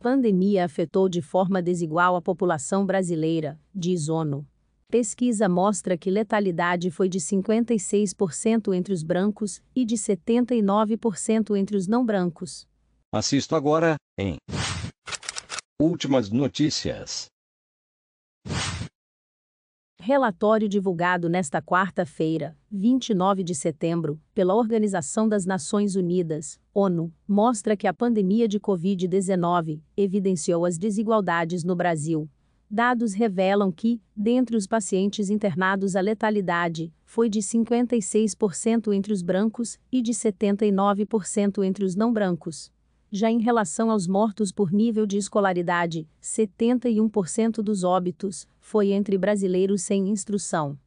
Pandemia afetou de forma desigual a população brasileira, diz ONU. Pesquisa mostra que letalidade foi de 56% entre os brancos e de 79% entre os não brancos. Assisto agora, em Últimas notícias. Relatório divulgado nesta quarta-feira, 29 de setembro, pela Organização das Nações Unidas, ONU, mostra que a pandemia de Covid-19 evidenciou as desigualdades no Brasil. Dados revelam que, dentre os pacientes internados, a letalidade foi de 56% entre os brancos e de 79% entre os não brancos. Já em relação aos mortos por nível de escolaridade, 71% dos óbitos foi entre brasileiros sem instrução.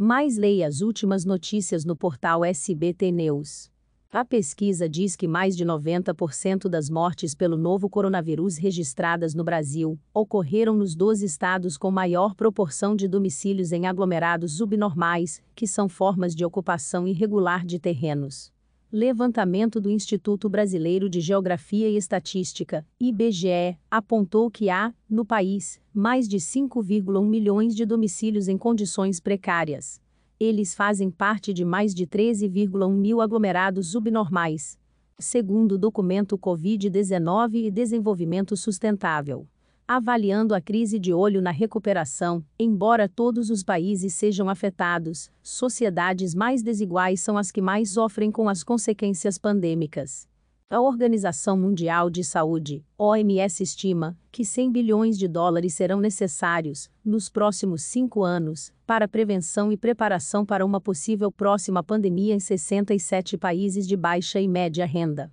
Mais leia as últimas notícias no portal SBT News. A pesquisa diz que mais de 90% das mortes pelo novo coronavírus registradas no Brasil ocorreram nos 12 estados com maior proporção de domicílios em aglomerados subnormais, que são formas de ocupação irregular de terrenos. Levantamento do Instituto Brasileiro de Geografia e Estatística, IBGE, apontou que há, no país, mais de 5,1 milhões de domicílios em condições precárias. Eles fazem parte de mais de 13,1 mil aglomerados subnormais. Segundo o documento Covid-19 e Desenvolvimento Sustentável avaliando a crise de olho na recuperação, embora todos os países sejam afetados, sociedades mais desiguais são as que mais sofrem com as consequências pandêmicas. A Organização Mundial de Saúde, OMS, estima que 100 bilhões de dólares serão necessários, nos próximos cinco anos, para prevenção e preparação para uma possível próxima pandemia em 67 países de baixa e média renda.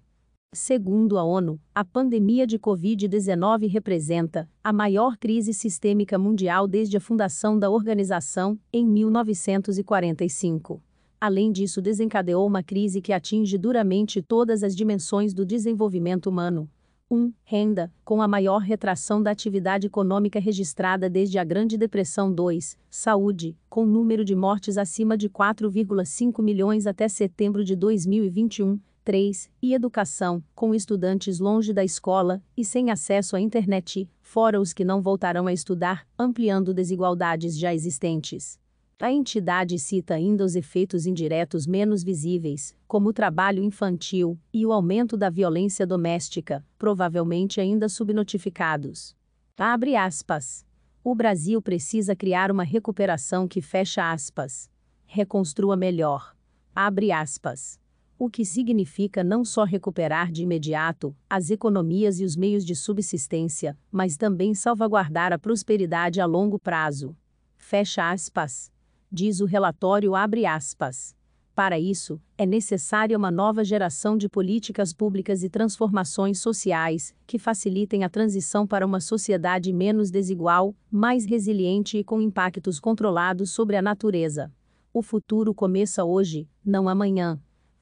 Segundo a ONU, a pandemia de Covid-19 representa a maior crise sistêmica mundial desde a fundação da organização, em 1945. Além disso, desencadeou uma crise que atinge duramente todas as dimensões do desenvolvimento humano. 1. Um, renda, com a maior retração da atividade econômica registrada desde a Grande Depressão. 2. Saúde, com número de mortes acima de 4,5 milhões até setembro de 2021 3. E educação, com estudantes longe da escola e sem acesso à internet, fora os que não voltarão a estudar, ampliando desigualdades já existentes. A entidade cita ainda os efeitos indiretos menos visíveis, como o trabalho infantil e o aumento da violência doméstica, provavelmente ainda subnotificados. Abre aspas. O Brasil precisa criar uma recuperação que fecha aspas. Reconstrua melhor. Abre aspas o que significa não só recuperar de imediato as economias e os meios de subsistência, mas também salvaguardar a prosperidade a longo prazo. Fecha aspas. Diz o relatório abre aspas. Para isso, é necessária uma nova geração de políticas públicas e transformações sociais que facilitem a transição para uma sociedade menos desigual, mais resiliente e com impactos controlados sobre a natureza. O futuro começa hoje, não amanhã.